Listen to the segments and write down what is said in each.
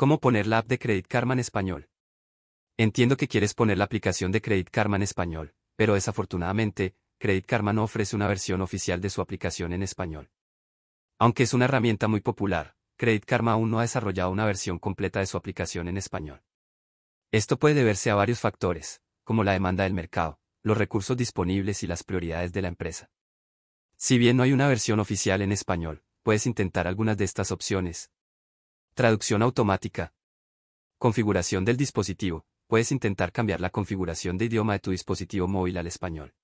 ¿Cómo poner la app de Credit Karma en español? Entiendo que quieres poner la aplicación de Credit Karma en español, pero desafortunadamente, Credit Karma no ofrece una versión oficial de su aplicación en español. Aunque es una herramienta muy popular, Credit Karma aún no ha desarrollado una versión completa de su aplicación en español. Esto puede deberse a varios factores, como la demanda del mercado, los recursos disponibles y las prioridades de la empresa. Si bien no hay una versión oficial en español, puedes intentar algunas de estas opciones, Traducción automática. Configuración del dispositivo. Puedes intentar cambiar la configuración de idioma de tu dispositivo móvil al español.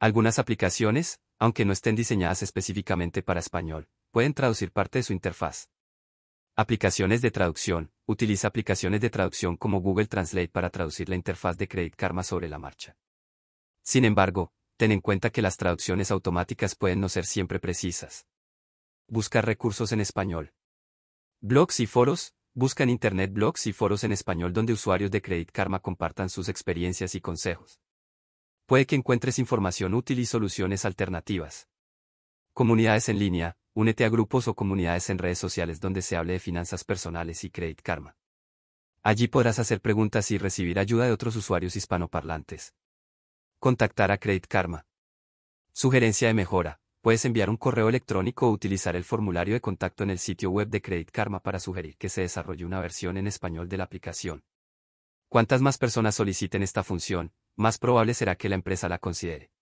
Algunas aplicaciones, aunque no estén diseñadas específicamente para español, pueden traducir parte de su interfaz. Aplicaciones de traducción. Utiliza aplicaciones de traducción como Google Translate para traducir la interfaz de Credit Karma sobre la marcha. Sin embargo, ten en cuenta que las traducciones automáticas pueden no ser siempre precisas. Buscar recursos en español. Blogs y foros, busca en Internet blogs y foros en español donde usuarios de Credit Karma compartan sus experiencias y consejos. Puede que encuentres información útil y soluciones alternativas. Comunidades en línea, únete a grupos o comunidades en redes sociales donde se hable de finanzas personales y Credit Karma. Allí podrás hacer preguntas y recibir ayuda de otros usuarios hispanoparlantes. Contactar a Credit Karma. Sugerencia de mejora. Puedes enviar un correo electrónico o utilizar el formulario de contacto en el sitio web de Credit Karma para sugerir que se desarrolle una versión en español de la aplicación. Cuantas más personas soliciten esta función, más probable será que la empresa la considere.